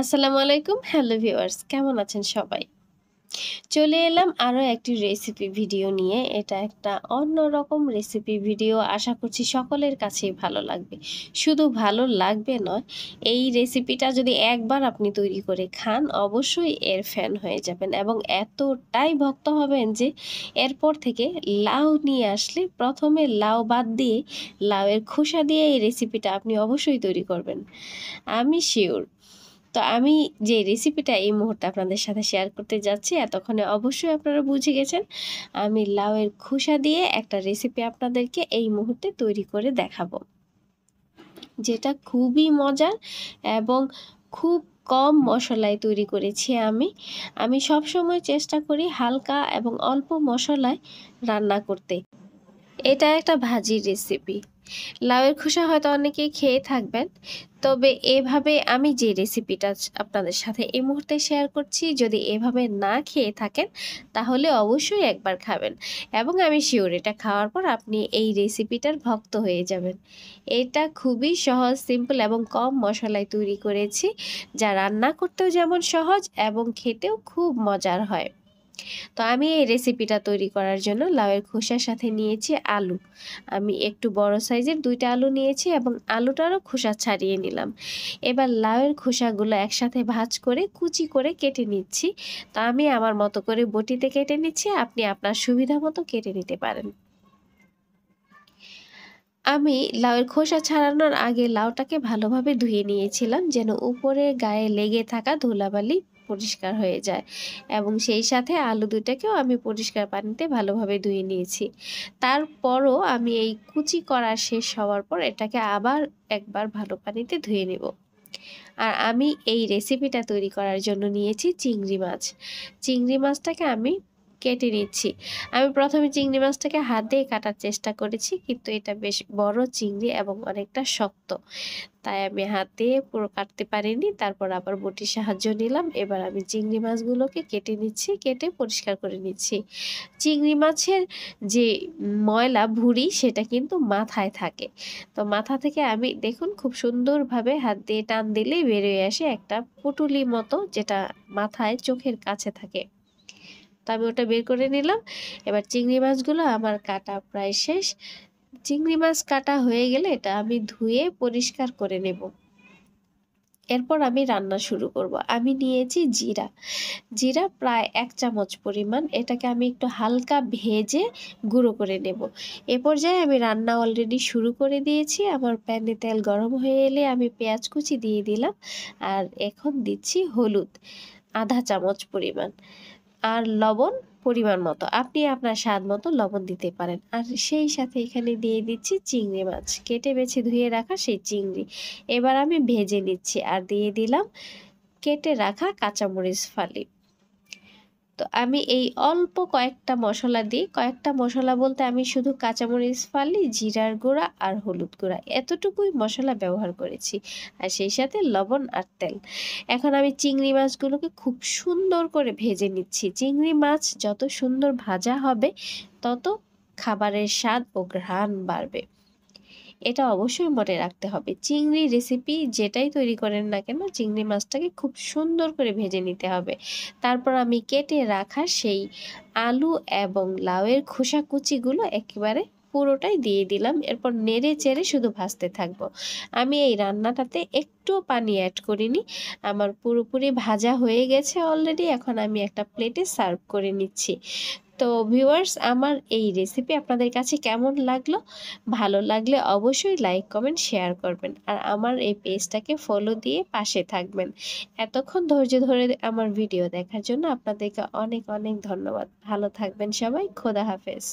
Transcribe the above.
আসসালামু আলাইকুম hello viewers কেমন আছেন সবাই চলে এলাম আরও একটি রেসিপি ভিডিও নিয়ে এটা একটা অন্য রকম রেসিপি ভিডিও আশা করছি সকলের কাছেই ভালো লাগবে শুধু ভালো লাগবে নয় এই রেসিপিটা যদি একবার আপনি তৈরি করে খান অবশ্যই এর ফ্যান হয়ে যাবেন এবং এতটাই ভক্ত হবেন যে এরপর থেকে লাউ নিয়ে আসলে প্রথমে লাউ বাদ দিয়ে লাউয়ের খোসা দিয়ে এই রেসিপিটা আপনি অবশ্যই তৈরি করবেন আমি শিওর তো আমি যে রেসিপিটা এই মুহূর্তে আপনাদের সাথে শেয়ার করতে যাচ্ছি এতক্ষণে অবশ্যই আপনারা বুঝে গেছেন আমি লাউয়ের খোসা দিয়ে একটা রেসিপি আপনাদেরকে এই মুহূর্তে তৈরি করে দেখাবো যেটা খুবই মজার এবং খুব কম মশলায় তৈরি করেছি আমি আমি সব সময় চেষ্টা করি হালকা এবং অল্প মশলায় রান্না করতে এটা একটা ভাজির রেসিপি লাউয়ের খোসা হয়তো অনেকেই খেয়ে থাকবেন তবে এভাবে আমি যে রেসিপিটা আপনাদের সাথে এই মুহূর্তে শেয়ার করছি যদি এভাবে না খেয়ে থাকেন তাহলে অবশ্যই একবার খাবেন এবং আমি শিওর এটা খাওয়ার পর আপনি এই রেসিপিটার ভক্ত হয়ে যাবেন এটা খুবই সহজ সিম্পল এবং কম মশলায় তৈরি করেছি যা রান্না করতেও যেমন সহজ এবং খেতেও খুব মজার হয় তো আমি এই রেসিপিটা তৈরি করার জন্য লাউয়ের খোসার সাথে নিয়েছি আলু আমি একটু বড় সাইজের দুইটা আলু নিয়েছি এবং আলুটারও খোসা ছাড়িয়ে নিলাম এবার লাউয়ের খোসাগুলো একসাথে ভাজ করে কুচি করে কেটে নিচ্ছি তো আমি আমার মতো করে বটিতে কেটে নিচ্ছি আপনি আপনার সুবিধা মতো কেটে নিতে পারেন আমি লাউয়ের খোসা ছাড়ানোর আগে লাউটাকে ভালোভাবে ধুয়ে নিয়েছিলাম যেন উপরে গায়ে লেগে থাকা ধুলাবালি পরিষ্কার হয়ে যায় এবং সেই সাথে আলু দুটাকেও আমি পরিষ্কার পানিতে ভালোভাবে ধুয়ে নিয়েছি তারপরও আমি এই কুচি করা শেষ হওয়ার পর এটাকে আবার একবার ভালো পানিতে ধুয়ে নেব আর আমি এই রেসিপিটা তৈরি করার জন্য নিয়েছি চিংড়ি মাছ চিংড়ি মাছটাকে আমি কেটে নিচ্ছি আমি প্রথমে চিংড়ি মাছটাকে হাত দিয়ে কাটার চেষ্টা করেছি কিন্তু এটা বেশ বড় চিংড়ি এবং অনেকটা শক্ত তাই আমি হাতে পুরো কাটতে পারিনি তারপর আবার বটির সাহায্য নিলাম এবার আমি চিংড়ি মাছগুলোকে কেটে নিচ্ছি কেটে পরিষ্কার করে নিচ্ছি চিংড়ি মাছের যে ময়লা ভুড়ি সেটা কিন্তু মাথায় থাকে তো মাথা থেকে আমি দেখুন খুব সুন্দরভাবে হাত দিয়ে টান দিলেই বেরিয়ে আসে একটা পুটুলি মতো যেটা মাথায় চোখের কাছে থাকে তো আমি ওটা বের করে নিলাম এবার চিংড়ি মাছগুলো আমার কাটা প্রায় শেষ চিংড়ি মাছ কাটা হয়ে গেলে এটা আমি ধুয়ে পরিষ্কার করে নেব এরপর আমি রান্না শুরু করব আমি নিয়েছি জিরা জিরা প্রায় এক চামচ পরিমাণ এটাকে আমি একটু হালকা ভেজে গুঁড়ো করে নেব এ পর্যায়ে আমি রান্না অলরেডি শুরু করে দিয়েছি আমার প্যানে তেল গরম হয়ে এলে আমি পেঁয়াজ কুচি দিয়ে দিলাম আর এখন দিচ্ছি হলুদ আধা চামচ পরিমাণ আর লবণ পরিমাণ মতো আপনি আপনার স্বাদ মতো লবণ দিতে পারেন আর সেই সাথে এখানে দিয়ে দিচ্ছি চিংড়ি মাছ কেটে বেছে ধুয়ে রাখা সেই চিংড়ি এবার আমি ভেজে নিচ্ছি আর দিয়ে দিলাম কেটে রাখা কাঁচামরিচ ফালি তো আমি এই অল্প কয়েকটা মশলা দিই কয়েকটা মশলা বলতে আমি শুধু কাঁচামরিচ ফালি জিরার গুঁড়া আর হলুদ গুঁড়া এতটুকুই মশলা ব্যবহার করেছি আর সেই সাথে লবণ আর তেল এখন আমি চিংড়ি মাছগুলোকে খুব সুন্দর করে ভেজে নিচ্ছি চিংড়ি মাছ যত সুন্দর ভাজা হবে তত খাবারের স্বাদ ও ঘ্রাণ বাড়বে এটা অবশ্যই মনে রাখতে হবে চিংড়ি রেসিপি যেটাই তৈরি করেন না কেন চিংড়ি মাছটাকে খুব সুন্দর করে ভেজে নিতে হবে তারপর আমি কেটে রাখা সেই আলু এবং লাউয়ের খোসা কুচিগুলো একেবারে পুরোটাই দিয়ে দিলাম এরপর নেড়ে চেড়ে শুধু ভাজতে থাকবো আমি এই রান্নাটাতে একটু পানি অ্যাড করিনি আমার পুরোপুরি ভাজা হয়ে গেছে অলরেডি এখন আমি একটা প্লেটে সার্ভ করে নিচ্ছি তো ভিউয়ার্স আমার এই রেসিপি আপনাদের কাছে কেমন লাগলো ভালো লাগলে অবশ্যই লাইক কমেন্ট শেয়ার করবেন আর আমার এই পেজটাকে ফলো দিয়ে পাশে থাকবেন এতক্ষণ ধৈর্য ধরে আমার ভিডিও দেখার জন্য আপনাদেরকে অনেক অনেক ধন্যবাদ ভালো থাকবেন সবাই খোদা হাফেজ